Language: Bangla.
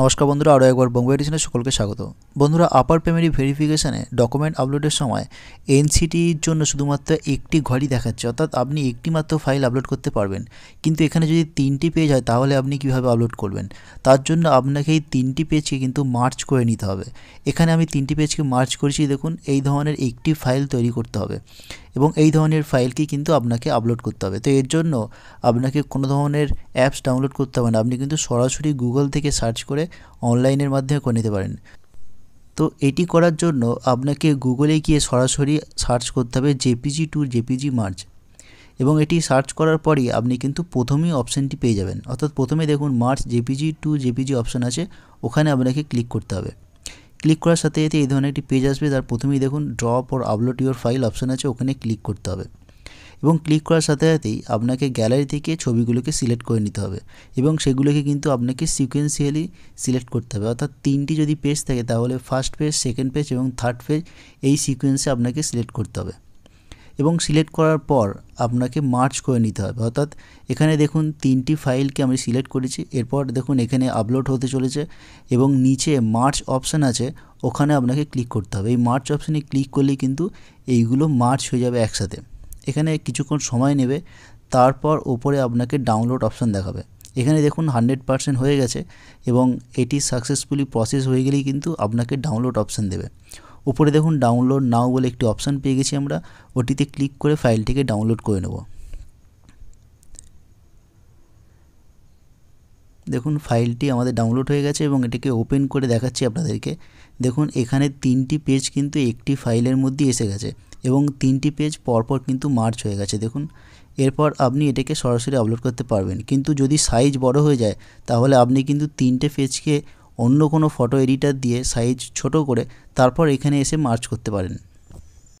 নমস্কার বন্ধুরা আরও একবার বোম্বে এডিশনে সকলকে স্বাগত বন্ধুরা আপার প্রাইমারি ভেরিফিকেশানে ডকুমেন্ট আপলোডের সময় এনসিটির জন্য শুধুমাত্র একটি ঘরই দেখাচ্ছে অর্থাৎ আপনি একটি মাত্র ফাইল আপলোড করতে পারবেন কিন্তু এখানে যদি তিনটি পেজ হয় তাহলে আপনি কিভাবে আপলোড করবেন তার জন্য আপনাকে এই তিনটি পেজকে কিন্তু মার্চ করে নিতে হবে এখানে আমি তিনটি পেজকে মার্চ করেছি দেখুন এই ধরনের একটি ফাইল তৈরি করতে হবে এবং এই ধরনের ফাইলকে কিন্তু আপনাকে আপলোড করতে হবে তো এর জন্য আপনাকে কোনো ধরনের অ্যাপস ডাউনলোড করতে হবে না আপনি কিন্তু সরাসরি গুগল থেকে সার্চ করে অনলাইনের মাধ্যমে করে নিতে পারেন তো এটি করার জন্য আপনাকে গুগলে গিয়ে সরাসরি সার্চ করতে হবে জেপিজি টু জেপিজি মার্চ এবং এটি সার্চ করার পরই আপনি কিন্তু প্রথমেই অপশানটি পেয়ে যাবেন অর্থাৎ প্রথমে দেখুন merge JPG to JPG option আছে ওখানে আপনাকে ক্লিক করতে হবে ক্লিক করার সাথে সাথে এই ধরনের একটি পেজ আসবে তার প্রথমেই দেখুন drop or upload your file option আছে ওখানে ক্লিক করতে হবে এবং ক্লিক করার সাথে সাথেই আপনাকে গ্যালারি থেকে ছবিগুলোকে সিলেক্ট করে নিতে হবে এবং সেগুলোকে কিন্তু আপনাকে সিকোয়েন্সিয়ালি সিলেক্ট করতে হবে অর্থাৎ তিনটি যদি পেজ থাকে তাহলে ফার্স্ট পেজ সেকেন্ড পেজ এবং থার্ড পেজ এই সিকোয়েন্সে আপনাকে সিলেক্ট করতে হবে এবং সিলেক্ট করার পর আপনাকে মার্চ করে নিতে হবে অর্থাৎ এখানে দেখুন তিনটি ফাইলকে আমি সিলেক্ট করেছি এরপর দেখুন এখানে আপলোড হতে চলেছে এবং নিচে মার্চ অপশান আছে ওখানে আপনাকে ক্লিক করতে হবে এই মার্চ অপশানে ক্লিক করলে কিন্তু এইগুলো মার্চ হয়ে যাবে একসাথে এখানে কিছুক্ষণ সময় নেবে তারপর ওপরে আপনাকে ডাউনলোড অপশান দেখাবে এখানে দেখুন হান্ড্রেড পারসেন্ট হয়ে গেছে এবং এটি সাকসেসফুলি প্রসেস হয়ে গেলেই কিন্তু আপনাকে ডাউনলোড অপশান দেবে উপরে দেখুন ডাউনলোড নাও বলে একটি অপশান পেয়ে গেছি আমরা ওটিতে ক্লিক করে ফাইলটিকে ডাউনলোড করে নেব দেখুন ফাইলটি আমাদের ডাউনলোড হয়ে গেছে এবং এটিকে ওপেন করে দেখাচ্ছি আপনাদেরকে দেখুন এখানে তিনটি পেজ কিন্তু একটি ফাইলের মধ্যে এসে গেছে এবং তিনটি পেজ পরপর কিন্তু মার্চ হয়ে গেছে দেখুন এরপর আপনি এটাকে সরাসরি আপলোড করতে পারবেন কিন্তু যদি সাইজ বড় হয়ে যায় তাহলে আপনি কিন্তু তিনটে পেজকে অন্য কোনো ফটো এডিটার দিয়ে সাইজ ছোট করে তারপর এখানে এসে মার্চ করতে পারেন